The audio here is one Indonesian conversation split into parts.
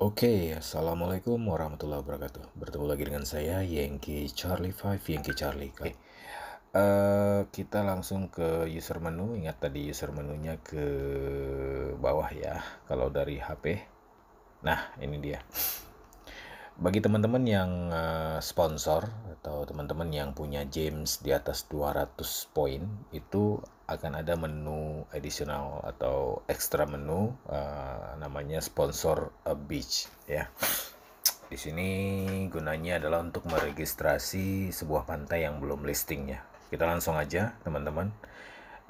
Oke, okay, Assalamualaikum warahmatullahi wabarakatuh Bertemu lagi dengan saya, Yengki Charlie 5, Yengki Charlie Oke, okay. uh, kita langsung ke user menu Ingat tadi user menunya ke bawah ya Kalau dari HP Nah, ini dia bagi teman-teman yang uh, sponsor atau teman-teman yang punya James di atas 200 poin itu akan ada menu additional atau extra menu uh, namanya sponsor a beach ya. Di sini gunanya adalah untuk meregistrasi sebuah pantai yang belum listing ya. Kita langsung aja teman-teman.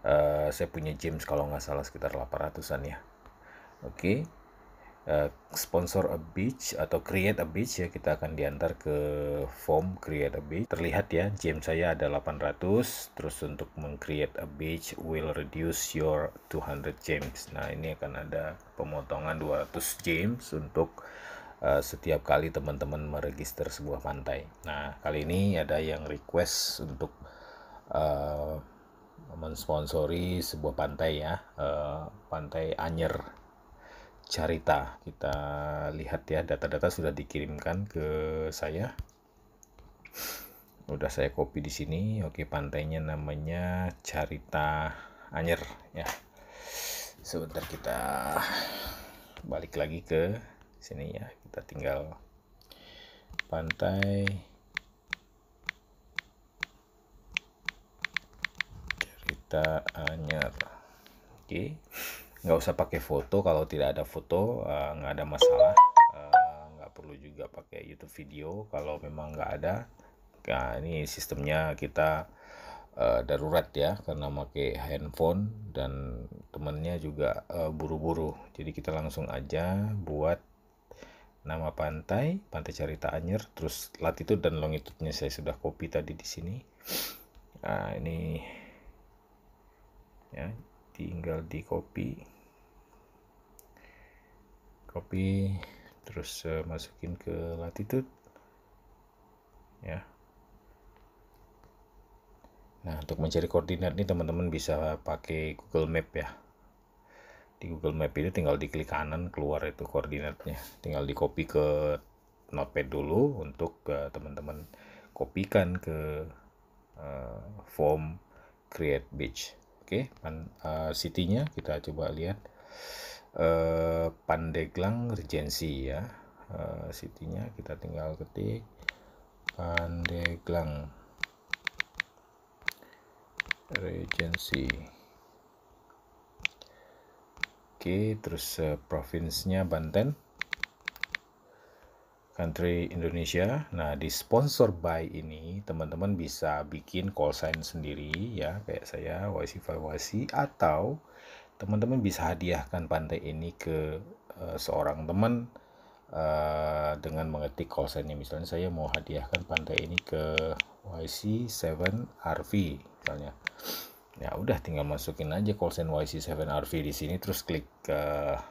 Uh, saya punya James kalau nggak salah sekitar 800-an ya. Oke. Okay. Eh, sponsor a beach atau create a beach ya kita akan diantar ke form create a beach terlihat ya james saya ada 800 terus untuk mengcreate a beach will reduce your 200 james nah ini akan ada pemotongan 200 james untuk uh, setiap kali teman-teman meregister sebuah pantai nah kali ini ada yang request untuk uh, mensponsori sebuah pantai ya uh, pantai Anyer Carita. Kita lihat ya data-data sudah dikirimkan ke saya. Udah saya copy di sini. Oke, pantainya namanya Carita Anyer ya. Sebentar kita balik lagi ke sini ya. Kita tinggal pantai Carita Anyer. Oke nggak usah pakai foto kalau tidak ada foto uh, nggak ada masalah uh, nggak perlu juga pakai YouTube video kalau memang nggak ada nah ini sistemnya kita uh, darurat ya karena pakai handphone dan temennya juga buru-buru uh, jadi kita langsung aja buat nama pantai pantai Carita Anyer terus latitude dan longitude-nya saya sudah copy tadi di sini nah ini ya tinggal di copy copy terus uh, masukin ke latitude ya nah untuk mencari koordinat ini teman-teman bisa pakai Google Map ya di Google Map itu tinggal diklik kanan keluar itu koordinatnya tinggal di copy ke notepad dulu untuk eh, teman-teman uh, teman kopikan ke uh, form create beach oke okay? uh, city-nya kita coba lihat Eh, Pandeglang Regency ya eh, city-nya kita tinggal ketik Pandeglang Regency Oke terus eh, provinsinya Banten country Indonesia. Nah, di sponsor by ini teman-teman bisa bikin call sign sendiri ya kayak saya wasi-wasi atau teman-teman bisa hadiahkan pantai ini ke uh, seorang teman uh, dengan mengetik sign nya misalnya saya mau hadiahkan pantai ini ke YC7RV misalnya ya udah tinggal masukin aja sign YC7RV di sini terus klik uh,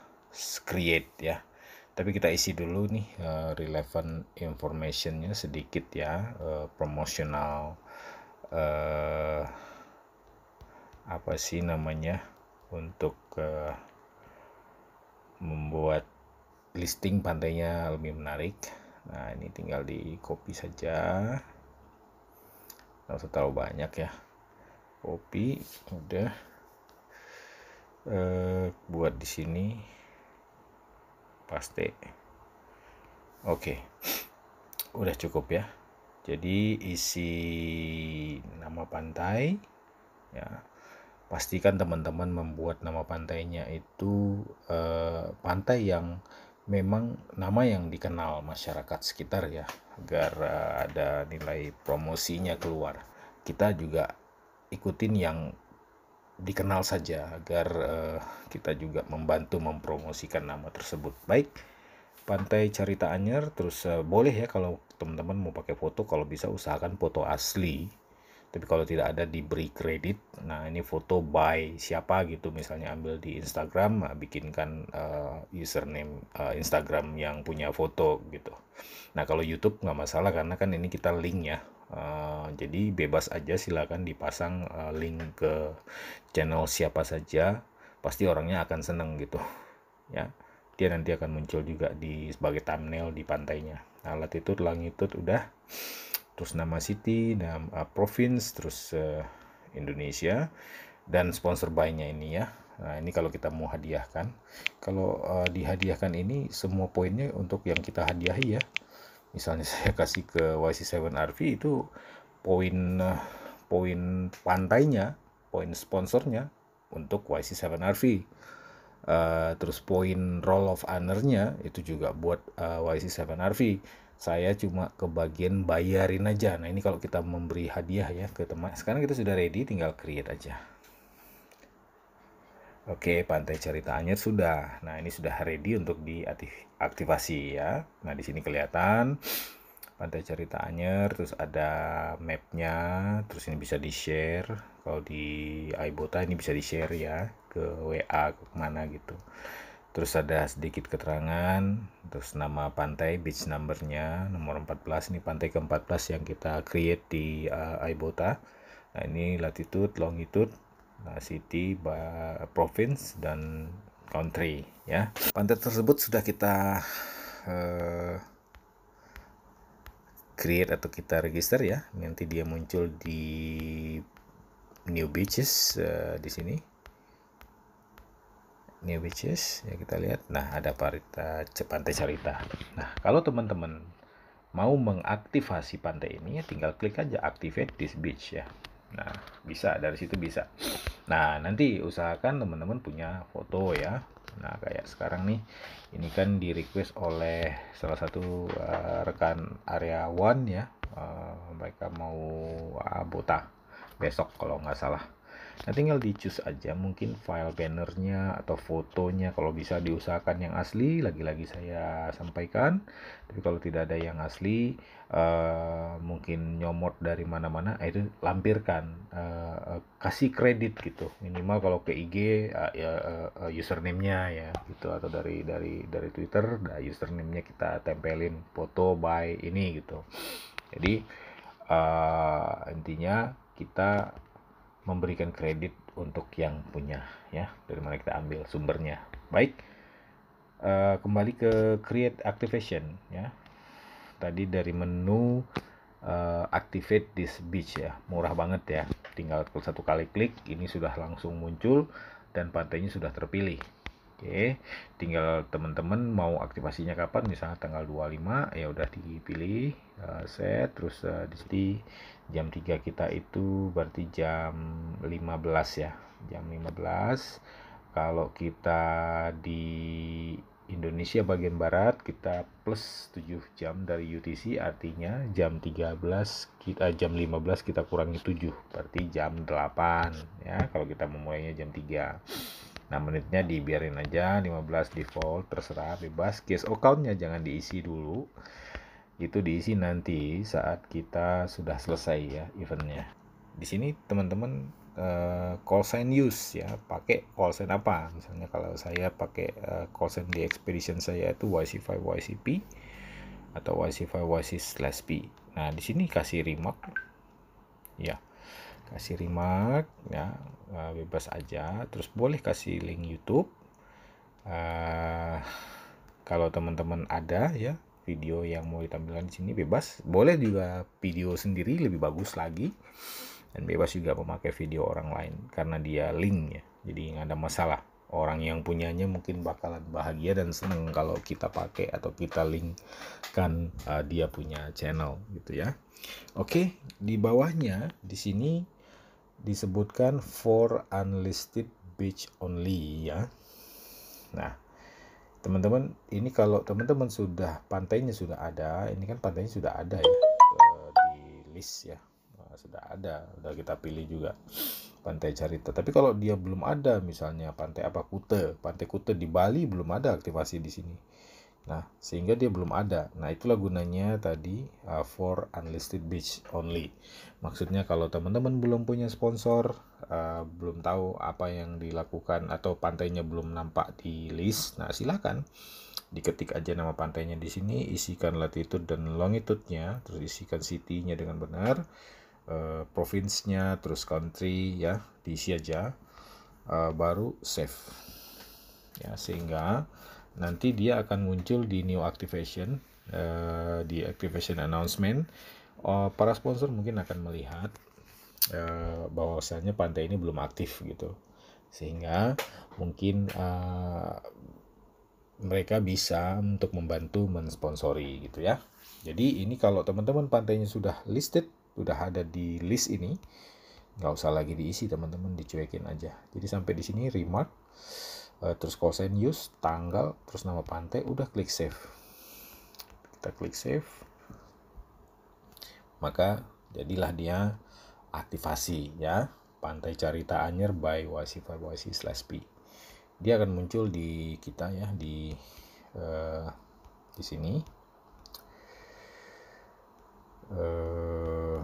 create ya tapi kita isi dulu nih uh, relevant informationnya sedikit ya uh, promotional uh, apa sih namanya untuk uh, membuat listing pantainya lebih menarik nah ini tinggal di copy saja Tidak usah terlalu banyak ya copy udah uh, buat di sini paste oke udah cukup ya jadi isi nama pantai ya pastikan teman-teman membuat nama pantainya itu eh, pantai yang memang nama yang dikenal masyarakat sekitar ya agar eh, ada nilai promosinya keluar kita juga ikutin yang dikenal saja agar eh, kita juga membantu mempromosikan nama tersebut baik pantai Carita anyer terus eh, boleh ya kalau teman-teman mau pakai foto kalau bisa usahakan foto asli tapi kalau tidak ada diberi kredit nah ini foto by siapa gitu misalnya ambil di Instagram nah, bikinkan uh, username uh, Instagram yang punya foto gitu nah kalau YouTube nggak masalah karena kan ini kita link ya uh, jadi bebas aja silakan dipasang uh, link ke channel siapa saja pasti orangnya akan seneng gitu ya dia nanti akan muncul juga di sebagai thumbnail di pantainya nah latitude langitude udah terus nama city, nama uh, province, terus uh, Indonesia dan sponsor buy-nya ini ya. Nah, ini kalau kita mau hadiahkan. Kalau uh, dihadiahkan ini semua poinnya untuk yang kita hadiahi ya. Misalnya saya kasih ke YC7RV itu poin uh, poin pantainya, poin sponsornya untuk YC7RV. Eh, terus poin roll of honor-nya itu juga buat uh, eh, YC7RV. Saya cuma ke bagian bayarin aja. Nah, ini kalau kita memberi hadiah ya ke teman. Sekarang kita sudah ready, tinggal create aja. Oke, pantai cerita anyer sudah. Nah, ini sudah ready untuk diaktivasi ya. Nah, di sini kelihatan pantai cerita anyer. terus ada mapnya, terus ini bisa di-share kalau di iBota ini bisa di share ya ke WA ke mana gitu terus ada sedikit keterangan terus nama pantai beach numbernya nomor 14 ini pantai ke-14 yang kita create di uh, iBota nah ini latitude longitude uh, city province dan country ya pantai tersebut sudah kita uh, create atau kita register ya nanti dia muncul di new beaches uh, di sini new beaches ya kita lihat nah ada parita pantai carita nah kalau teman-teman mau mengaktifasi pantai ini ya tinggal klik aja activate this beach ya nah bisa dari situ bisa nah nanti usahakan teman-teman punya foto ya nah kayak sekarang nih ini kan di request oleh salah satu uh, rekan area one ya uh, mereka mau uh, botak besok kalau nggak salah nah tinggal di choose aja mungkin file bannernya atau fotonya kalau bisa diusahakan yang asli lagi-lagi saya sampaikan tapi kalau tidak ada yang asli uh, mungkin nyomot dari mana-mana eh, itu lampirkan uh, uh, kasih kredit gitu minimal kalau ke IG uh, ah, uh, ya, uh, username-nya ya gitu atau dari dari dari Twitter nah username-nya kita tempelin foto by ini gitu jadi uh, intinya kita memberikan kredit untuk yang punya ya dari mana kita ambil sumbernya baik uh, kembali ke create activation ya tadi dari menu uh, activate this beach ya murah banget ya tinggal satu kali klik ini sudah langsung muncul dan pantainya sudah terpilih Oke, tinggal teman-teman mau aktivasinya kapan, misalnya tanggal 25, ya udah dipilih uh, set, terus uh, di sini jam 3 kita itu berarti jam 15 ya, jam 15. Kalau kita di Indonesia bagian barat kita plus 7 jam dari UTC artinya jam 13 kita eh, jam 15 kita kurangi 7 berarti jam 8 ya kalau kita memulainya jam 3 Nah menitnya dibiarin aja 15 default terserah bebas case accountnya jangan diisi dulu itu diisi nanti saat kita sudah selesai ya eventnya di sini teman-teman uh, call sign use ya pakai call sign apa misalnya kalau saya pakai uh, call sign di expedition saya itu YC5 YCP atau YC5 YC slash P nah di sini kasih remark ya kasih remark ya eh, bebas aja terus boleh kasih link YouTube uh, kalau teman-teman ada ya video yang mau ditampilkan di sini bebas boleh juga video sendiri lebih bagus lagi dan bebas juga memakai video orang lain karena dia link ya jadi nggak ada masalah orang yang punyanya mungkin bakalan bahagia dan seneng kalau kita pakai atau kita linkkan uh, dia punya channel gitu ya. Oke, di bawahnya di sini disebutkan for unlisted beach only ya. Nah, teman-teman ini kalau teman-teman sudah pantainya sudah ada, ini kan pantainya sudah ada ya eh, di list ya. Nah, sudah ada, sudah kita pilih juga pantai Carita. Tapi kalau dia belum ada misalnya pantai apa Kute, pantai Kute di Bali belum ada aktivasi di sini. Nah, sehingga dia belum ada. Nah, itulah gunanya tadi uh, for unlisted beach only. Maksudnya kalau teman-teman belum punya sponsor, uh, belum tahu apa yang dilakukan atau pantainya belum nampak di list, nah silakan diketik aja nama pantainya di sini, isikan latitude dan longitude-nya, terus isikan city-nya dengan benar, uh, province terus country ya, diisi aja. Uh, baru save. Ya, sehingga nanti dia akan muncul di new activation uh, di activation announcement uh, para sponsor mungkin akan melihat uh, bahwasannya pantai ini belum aktif gitu sehingga mungkin uh, mereka bisa untuk membantu mensponsori gitu ya jadi ini kalau teman-teman pantainya sudah listed sudah ada di list ini nggak usah lagi diisi teman-teman dicuekin aja jadi sampai di sini remark Eh, terus use, tanggal, terus nama pantai, udah klik save. Kita klik save. Maka jadilah dia aktivasi ya, Pantai Carita Anyer by Wasifa Wasi slash P. Dia akan muncul di kita ya di eh, di sini. Eh,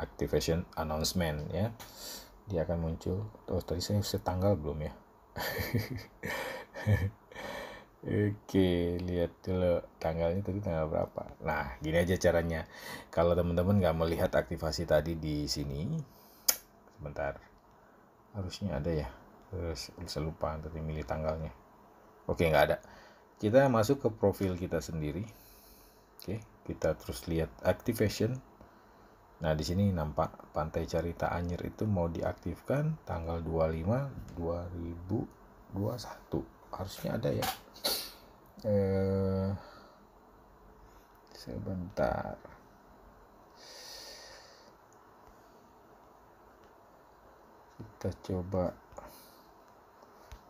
activation announcement ya. Dia akan muncul. oh tadi saya setanggal tanggal belum ya? Oke, lihat dulu tanggalnya tadi tanggal berapa. Nah, gini aja caranya. Kalau teman-teman nggak melihat aktivasi tadi di sini, sebentar, harusnya ada ya. Terus bisa lupa tadi milih tanggalnya. Oke, nggak ada. Kita masuk ke profil kita sendiri. Oke, kita terus lihat activation. Nah, di sini nampak Pantai Carita Anyer itu mau diaktifkan tanggal 25 2021. Harusnya ada ya. Eh sebentar. Kita coba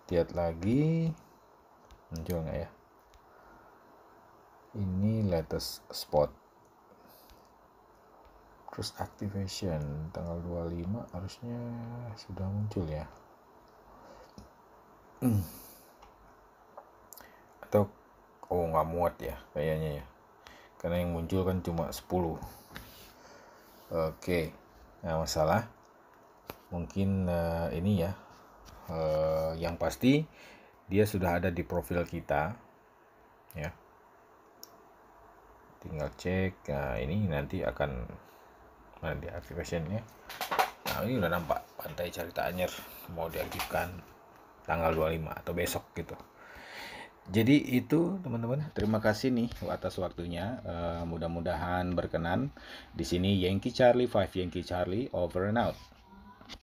lihat lagi. Muncul nggak ya? Ini latest spot terus activation tanggal 25 harusnya sudah muncul ya hmm. atau oh nggak muat ya kayaknya ya karena yang muncul kan cuma 10 oke nah masalah mungkin uh, ini ya uh, yang pasti dia sudah ada di profil kita ya tinggal cek nah ini nanti akan nah di activationnya nah ini udah nampak pantai cerita anyer mau diaktifkan tanggal 25 atau besok gitu jadi itu teman-teman terima kasih nih atas waktunya uh, mudah-mudahan berkenan di sini Yankee Charlie 5 Yankee Charlie over and out